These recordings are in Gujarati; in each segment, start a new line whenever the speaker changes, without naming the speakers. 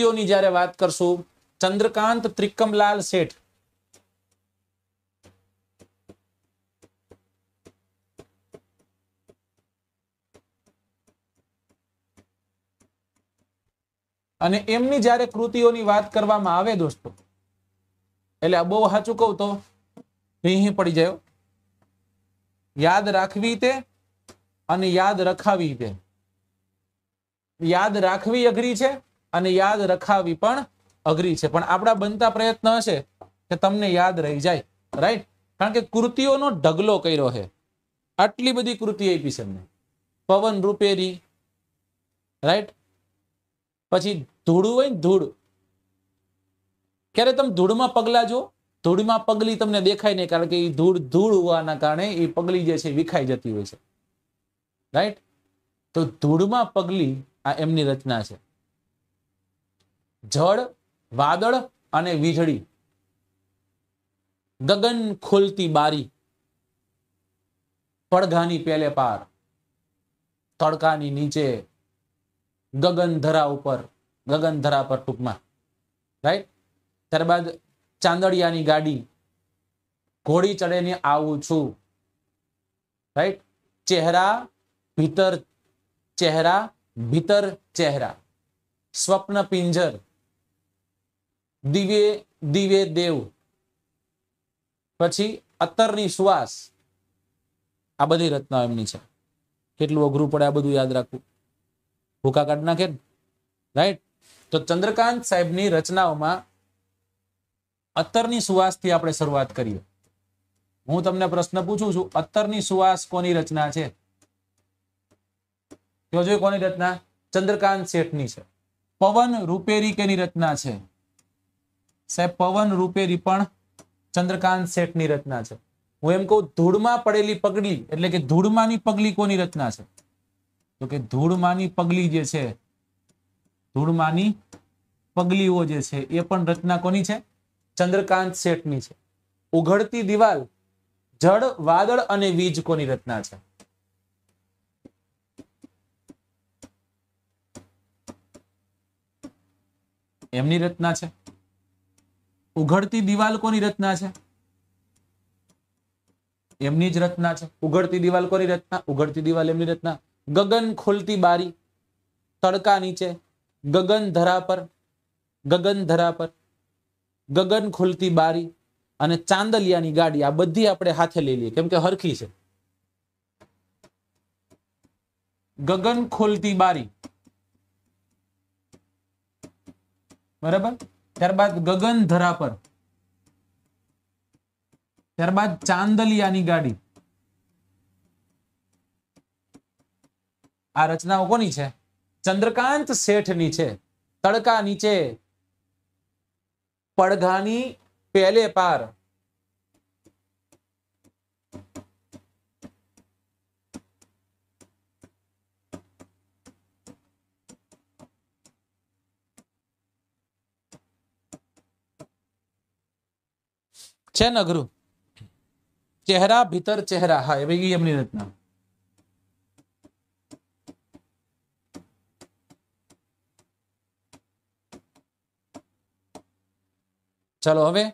ની જ્યારે વાત કરશું ચંદ્રકાંત ત્રિકમલાલ શેઠ અને એમની જ્યારે કૃતિઓની વાત કરવામાં આવે દોસ્તો એટલે આ બહુ સાચું કહું તો અહીં પડી જાય યાદ રાખવી તે અને યાદ રખાવી તે યાદ રાખવી અઘરી છે અને યાદ રખાવી પણ અઘરી છે પણ આપણા બનતા પ્રયત્ન હશે કે તમને યાદ રહી જાય રાઈટ કારણ કે કૃતિઓનો ઢગલો કર્યો છે આટલી બધી કૃતિ આપી છે એમને પવન રૂપેરી રાઈટ પછી ધૂળું હોય ધૂળ ક્યારે તમે ધૂળમાં પગલા જો ધૂળમાં પગલી તમને દેખાય નહીં કારણ કે એ ધૂળ ધૂળ હોવાના કારણે એ પગલી જે છે વિખાઈ જતી હોય છે રાઈટ તો ધૂળમાં પગલી આ એમની રચના છે જળ વાદળ અને વીજળી ગગન ખોલતી બારી પડઘાની પેલે પાર તડકાની નીચે ગગનધરા ઉપર ગગનધરા પર ટૂંકમાં રાઈટ ત્યારબાદ ચાંદડિયાની ગાડી ઘોડી ચડેને આવું છું રાઈટ ચહેરા ભીતર ચહેરા ભીતર ચહેરા સ્વપ્ન પિંજર દિવે દિવે દેવ પછી અત્તરની શ્વાસ આ બધી રચનાઓ એમની છે કેટલું અઘરું પડે આ બધું યાદ રાખવું ભૂકા કાઢ નાખે રાઈટ તો ચંદ્રકાંત સાહેબની રચનાઓમાં અત્તરની સુવાસથી આપણે શરૂઆત કરીએ હું તમને પ્રશ્ન પૂછું છું અત્તરની સુવાસ કોની રચના છે કયો જોઈએ કોની રચના ચંદ્રકાંત શેઠની છે પવન રૂપેરી કેની રચના છે સાહેબ પવન રૂપેરી પણ ચંદ્રકાંત શેઠ ની રચના છે હું એમ કહું ધૂળમાં પડેલી પગલી એટલે કે ધૂળમાંની પગલી કોની રચના છે તો કે ધૂળમાંની પગલી જે છે ધૂળમાંની પગલીઓ જે છે એ પણ રચના કોની છે ચંદ્રકાંત શેઠની છે ઉઘડતી દિવાલ જળ વાદળ અને વીજ કોની રચના છે એમની રચના છે ઉઘડતી દિવાલ કોની રચના છે એમની જ રચના છે ઉઘડતી દિવાલ કોની રચના ઉઘડતી દિવાલ એમની રચના ગગન ખોલતી બારી તડકા નીચે ગગન ધરા પર ગગન ધરા પર ગગન ખોલતી બારી અને ચાંદલિયાની ગાડી આ બધી આપણે હાથે લઈ લઈએ કેમ કે હરખી છે ગગન ખોલતી બારી બરાબર ત્યારબાદ ગગન ધરા પર ત્યારબાદ ચાંદલિયાની ગાડી આ રચનાઓ કોની છે ચંદ્રકાંત શેઠ ની છે તડકા નીચે પડઘાની પહેલે પાર चैन चेहरा भीतर चेहरा हा रचना चलो हमें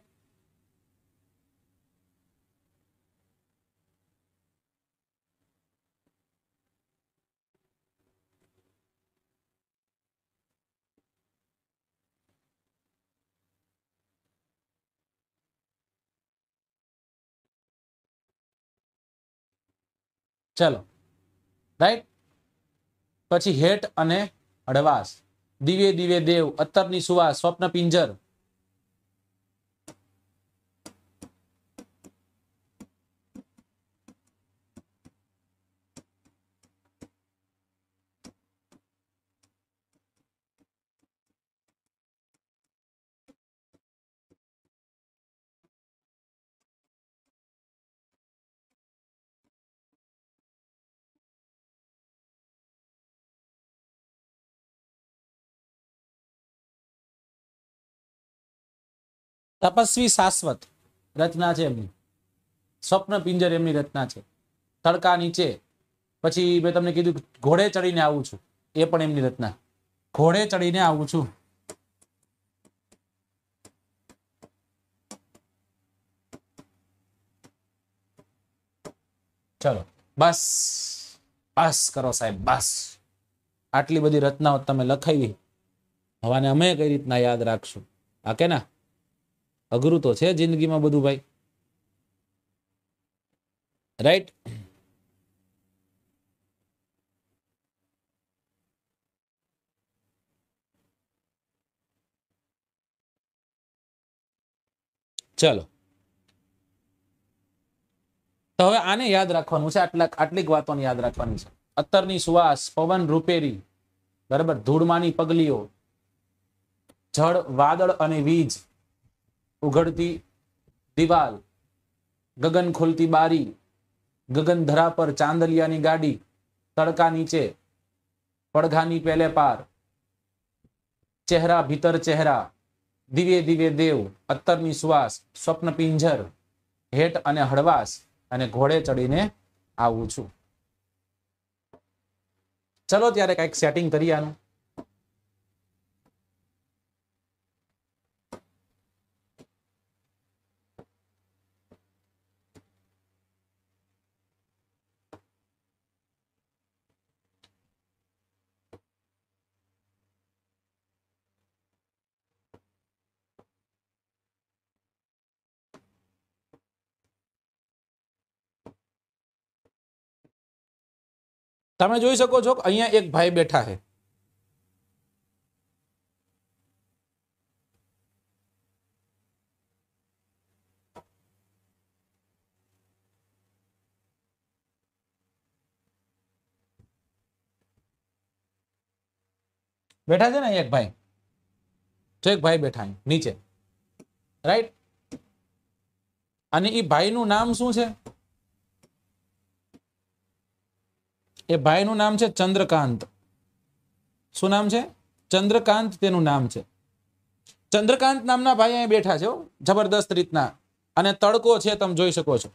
ચલો રાઈટ પછી હેઠ અને હળવાશ દિવે દિવે દેવ અત્તરની સુવાસ સ્વપ્ન પિંજર તપસ્વી શાશ્વત રચના છે એમની સ્વપ્ન પિંજર એમની રચના છે તડકા નીચે પછી મેં તમને કીધું ઘોડે ચડીને આવું છું એ પણ એમની રચના ઘોડે ચડીને આવું છું ચલો બસ બસ કરો સાહેબ બસ આટલી બધી રચનાઓ તમે લખાવી હવાને અમે કઈ રીતના યાદ રાખશું હા કે ના અઘરું તો છે જિંદગીમાં બધું ભાઈ રાઈટ ચલો તો હવે આને યાદ રાખવાનું છે આટલા આટલીક વાતોને યાદ રાખવાની છે અત્તરની સુવાસ પવન રૂપેરી બરાબર ધૂળમાની પગલીઓ જળ વાદળ અને વીજ ઉઘડતી દિવાલ ગગન ખોલતી બારી ગગન ધરા પર ચાંદલિયાની ગાડી તડકા નીચે પડઘાની પેલે પાર ચહેરા ભીતર ચહેરા દિવે દિવે દેવ અત્તરની સુવાસ સ્વપ્ન પિંજર હેટ અને હળવાશ અને ઘોડે ચડીને આવું છું ચલો ત્યારે કંઈક સેટિંગ કરી આનું તમે જોઈ શકો છો અહીંયા એક ભાઈ બેઠા છે બેઠા છે ને એક ભાઈ તો એક ભાઈ બેઠા નીચે રાઈટ અને એ ભાઈનું નામ શું છે એ ભાઈનું નામ છે ચંદ્રકાંત શું નામ છે ચંદ્રકાંત તેનું નામ છે ચંદ્રકાંત નામના ભાઈ અહીંયા બેઠા છે જબરદસ્ત રીતના અને તડકો છે તમે જોઈ શકો છો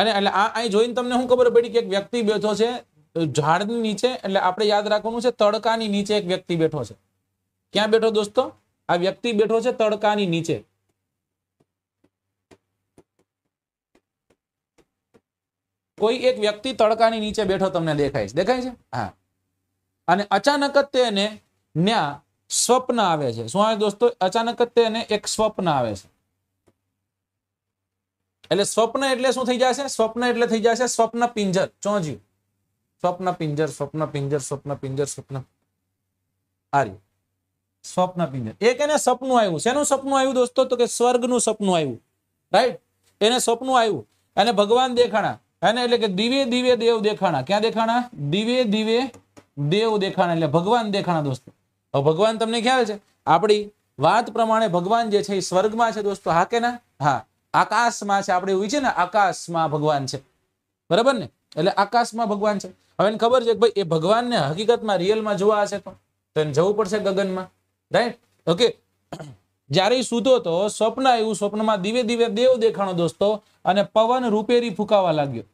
અને એટલે આ અહીં જોઈને તમને શું ખબર પડી કે એક વ્યક્તિ બેઠો છે ઝાડની નીચે એટલે આપણે યાદ રાખવાનું છે તડકાની નીચે એક વ્યક્તિ બેઠો છે ક્યાં બેઠો દોસ્તો આ વ્યક્તિ બેઠો છે તડકાની નીચે કોઈ એક વ્યક્તિ તડકાની નીચે બેઠો તમને દેખાય છે દેખાય છે હા અને અચાનક જ તેને ન્યા સ્વપ્ન આવે છે શું આવે દોસ્તો અચાનક જ તેને એક સ્વપ્ન આવે છે એટલે સ્વપ્ન એટલે શું થઈ જશે સ્વપ્ન એટલે થઈ જશે સ્વપ્ન પિંજર ચોજ્યું સ્વપ્ન પિંજર સ્વપ્ન પિંજર સ્વપ્ન પિંજર સ્વપ્ન આર્યું સ્વપ્ન પિંજર એક એને સપનું આવ્યું શેનું સપનું આવ્યું દોસ્તો તો કે સ્વર્ગનું સપનું આવ્યું રાઈટ એને સપનું આવ્યું અને ભગવાન દેખાણા હે એટલે કે દિવે દિવે દેવ દેખાણા ક્યાં દેખાણા દિવે દિવે દેવ દેખાણા એટલે ભગવાન દેખાણા દોસ્તો હવે ભગવાન તમને ખ્યાલ છે આપણી વાત પ્રમાણે ભગવાન જે છે એ સ્વર્ગમાં છે દોસ્તો હા કે ના હા આકાશમાં છે આપણે એવું છે ને આકાશમાં ભગવાન છે બરાબર ને એટલે આકાશમાં ભગવાન છે હવે એને ખબર છે કે ભાઈ એ ભગવાનને હકીકતમાં રિયલમાં જોવા હશે તો એને જવું પડશે ગગનમાં રાઈટ ઓકે જ્યારે સૂતો તો સ્વપ્ન એવું સ્વપ્નમાં દિવે દિવે દેવ દેખાણો દોસ્તો અને પવન રૂપેરી ફૂંકાવા લાગ્યો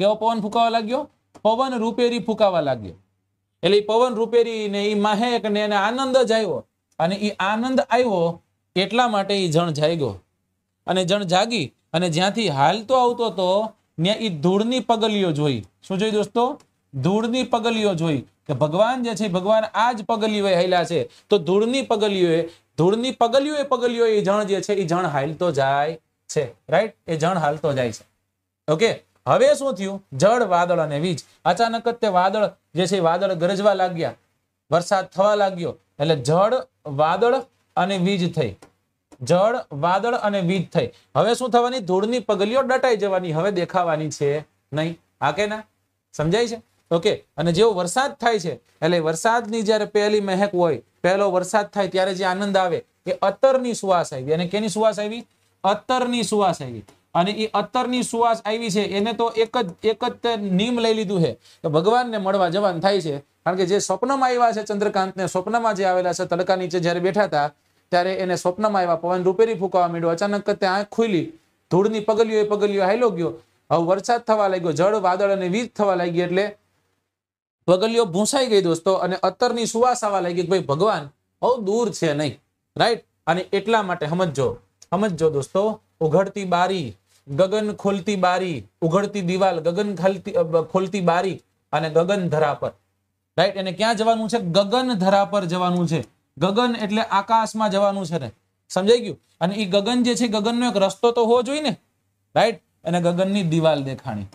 કેવો પવન ફૂંકાવા લાગ્યો પવન રૂપેરી ફૂંકાવા લાગ્યો એટલે પવન રૂપેરી ને એ માહેક ને એને આનંદ જ આવ્યો અને એ આનંદ આવ્યો એટલા માટે એ જણ જાગ્યો અને જણ જાગી અને જ્યાંથી હાલતો આવતો હતો ત્યાં એ ધૂળની પગલીઓ જોઈ શું જોઈ દોસ્તો ધૂળની પગલીઓ જોઈ કે ભગવાન જે છે ભગવાન આ જ પગલીઓએ હાલ્યા છે તો ધૂળની પગલીઓએ ધૂળની પગલીઓએ પગલીઓ એ જણ જે છે એ જણ હાલતો જાય છે રાઈટ એ જણ હાલતો જાય છે ઓકે હવે શું થયું જળ વાદળ અને વીજ અચાનક જ તે વાદળ જે છે વાદળ ગરજવા લાગ્યા વરસાદ થવા લાગ્યો એટલે જળ વાદળ અને વીજ થઈ જળ વાદળ અને વીજ થઈ હવે શું થવાની ધૂળની પગલીઓ દટાઈ જવાની હવે દેખાવાની છે નહીં હા કે ના સમજાય છે ઓકે અને જેવો વરસાદ થાય છે એટલે વરસાદની જ્યારે પહેલી મહેક હોય પહેલો વરસાદ થાય ત્યારે જે આનંદ આવે એ અત્તરની સુવાસ આવી અને કેની સુવાસ આવી અત્તરની સુવાસ આવી અને એ અત્તરની સુવાસ આવી છે એને તો એક જ એક જ નિયમ લઈ લીધું છે કે ભગવાનને મળવા જવાનું થાય છે કારણ કે જે સ્વપ્નમાં આવ્યા છે ચંદ્રકાંતને સ્વપ્નમાં જે આવેલા છે તડકા નીચે જ્યારે બેઠા હતા ત્યારે એને સ્વપ્નમાં આવ્યા પવન રૂપેરી ફૂંકવા માંડ્યો અચાનક ત્યાં આંખ ખુલી ધૂળની પગલીઓ એ પગલીઓ હાલો ગયો હવે વરસાદ થવા લાગ્યો જળ વાદળ અને વીજ થવા લાગી એટલે પગલીઓ ભૂંસાઈ ગઈ દોસ્તો અને અત્તરની સુવાસ આવવા લાગી ભાઈ ભગવાન બહુ દૂર છે નહીં રાઈટ અને એટલા માટે સમજજો સમજજો દોસ્તો ઉઘડતી બારી ગગન ખોલતી બારી ઉઘડતી દિવાલ ગગન ખાલતી ખોલતી બારી અને ગગન ધરા પર રાઈટ એને ક્યાં જવાનું છે ગગન ધરા પર જવાનું છે ગગન એટલે આકાશમાં જવાનું છે ને સમજાઈ ગયું અને એ ગગન જે છે ગગનનો એક રસ્તો તો હોવો જોઈએ ને રાઈટ અને ગગનની દિવાલ દેખાણી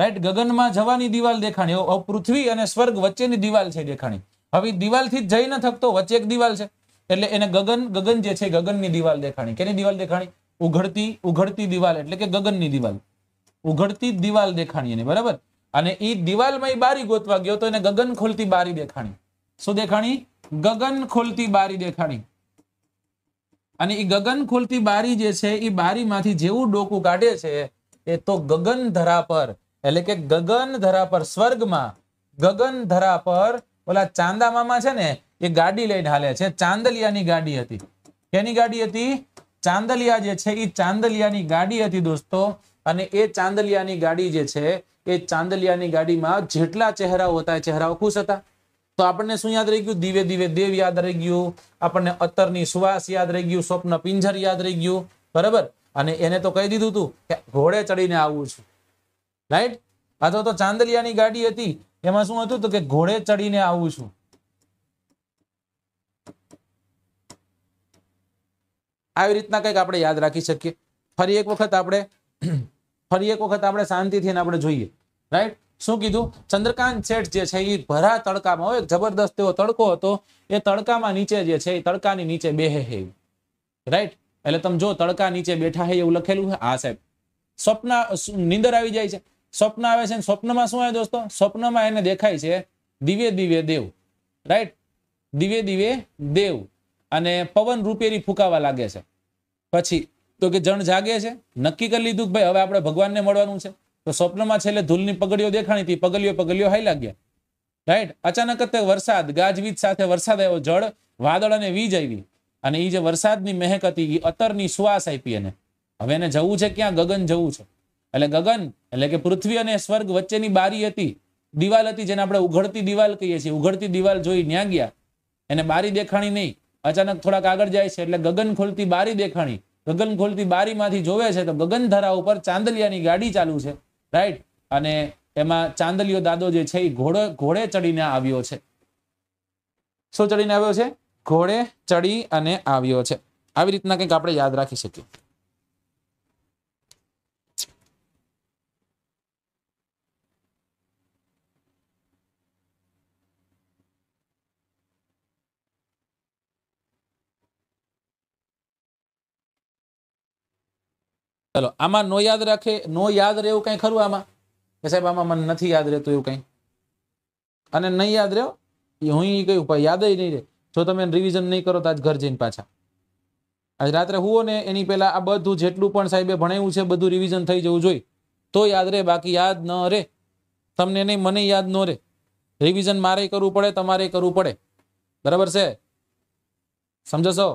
રાઈટ ગગનમાં જવાની દિવાલ દેખાણી પૃથ્વી અને સ્વર્ગ વચ્ચેની દિવાલ છે દેખાણી હવે દિવાલથી જઈ ન થકતો વચ્ચે એક દિવાલ છે એટલે એને ગગન ગગન જે છે ગગનની દિવાલ દેખાણી કેની દિવાલ દેખાણી ઉઘડતી ઉઘડતી દિવાલ એટલે કે ગગનની દિવાલ ઉઘડતી દિવાલ દેખાણી એને બરાબર અને એ દિવાલમાં બારી ગોતવા ગયો તો એને ગગન ખોલતી બારી દેખાણી શું દેખાણી ગગન ખોલતી બારી દેખાણી અને એ ગગન ખોલતી બારી જે છે એ બારીમાંથી જેવું ડોકું કાઢે છે એ તો ગગન ધરા પર એટલે કે ગગન ધરા પર સ્વર્ગમાં ગગન ધરા પર ઓલા ચાંદા મામા છે ને એ ગાડી લઈને હાલે છે ચાંદલિયાની ગાડી હતી કેની ગાડી હતી ચાંદલિયા જે છે એ ચાંદલિયાની ગાડી હતી દોસ્તો અને એ ચાંદલિયાની ગાડી જે છે એ ચાંદલિયાની ગાડીમાં જેટલા ચહેરાઓ હતા એ ચહેરાઓ ખુશ હતા તો આપણને શું યાદ રહી ગયું દિવે દિવે દેવ યાદ રહી ગયું આપણને અત્તરની સુવાસ યાદ રહી ગયું સ્વપ્ન પિંજર યાદ રહી ગયું બરાબર અને એને તો કહી દીધું હતું કે ઘોડે ચડીને આવું છું રાઈટ અથવા તો ચાંદલિયાની ગાડી હતી એમાં શું હતું તો કે ઘોડે ચડીને આવું છું આવી રીતના કંઈક આપણે યાદ રાખી શકીએ ફરી એક વખત આપણે ફરી એક વખત આપણે શાંતિથી આપણે જોઈએ રાઈટ શું કીધું ચંદ્રકાંત શેઠ જે છે એ ભરા તડકામાં હોય જબરદસ્ત એવો તડકો હતો એ તડકામાં નીચે જે છે એ તડકાની નીચે બેહે હે રાઈટ એટલે તમે જો તડકા નીચે બેઠા હે એવું લખેલું છે આ સાહેબ સ્વપ્ન નીંદર આવી જાય છે સ્વપ્ન આવે છે સ્વપ્નમાં શું આવે દોસ્તો સ્વપ્નમાં એને દેખાય છે દિવ્ય દિવ્ય દેવ રાઈટ દિવ્ય દિવ્ય દેવ અને પવન રૂપેરી ફૂંકાવા લાગે છે પછી તો કે જણ જાગે છે નક્કી કરી લીધું કે ભાઈ હવે આપણે ભગવાનને મળવાનું છે તો સ્વપ્નમાં છેલ્લે ધૂળની પગડીઓ દેખાણી હતી પગલીઓ પગલીઓ હાઈ લાગ્યા રાઈટ અચાનક જ વરસાદ ગાજવીજ સાથે વરસાદ આવ્યો જળ વાદળ અને વીજ આવી અને એ જે વરસાદની મહેક હતી એ અતરની શ્વાસ આપી એને હવે એને જવું છે ક્યાં ગગન જવું છે એટલે ગગન એટલે કે પૃથ્વી અને સ્વર્ગ વચ્ચેની બારી હતી દિવાલ હતી જેને આપણે ઉઘડતી દિવાલ કહીએ છીએ ઉઘડતી દિવાલ જોઈ ન્યા ગયા એને બારી દેખાણી નહીં અચાનક થોડાક આગળ જાય છે એટલે ગગન ખોલતી બારી દેખાણી ગગન ખોલતી બારીમાંથી જોવે છે તો ગગન ધરા ઉપર ચાંદલિયાની ગાડી ચાલુ છે રાઈટ અને એમાં ચાંદલિયો દાદો જે છે એ ઘોડો ઘોડે ચડીને આવ્યો છે શું ચડીને આવ્યો છે ઘોડે ચડી અને આવ્યો છે આવી રીતના કંઈક આપણે યાદ રાખી શકીએ ચાલો આમાં નો યાદ રાખે નો યાદ રહેવું કંઈ ખરું આમાં કે સાહેબ આમાં મને નથી યાદ રહેતું એવું કંઈ અને નહીં યાદ રહ્યો હું એ કહ્યું પણ યાદ નહીં રહે જો તમે રિવિઝન નહીં કરો તો આજ ઘર જઈને પાછા આજ રાત્રે હુઓ ને એની પહેલાં આ બધું જેટલું પણ સાહેબે ભણાવ્યું છે બધું રિવિઝન થઈ જવું જોઈએ તો યાદ રહે બાકી યાદ ન રહે તમને નહીં મને યાદ ન રહે રિવિઝન મારે કરવું પડે તમારે કરવું પડે બરાબર છે સમજશો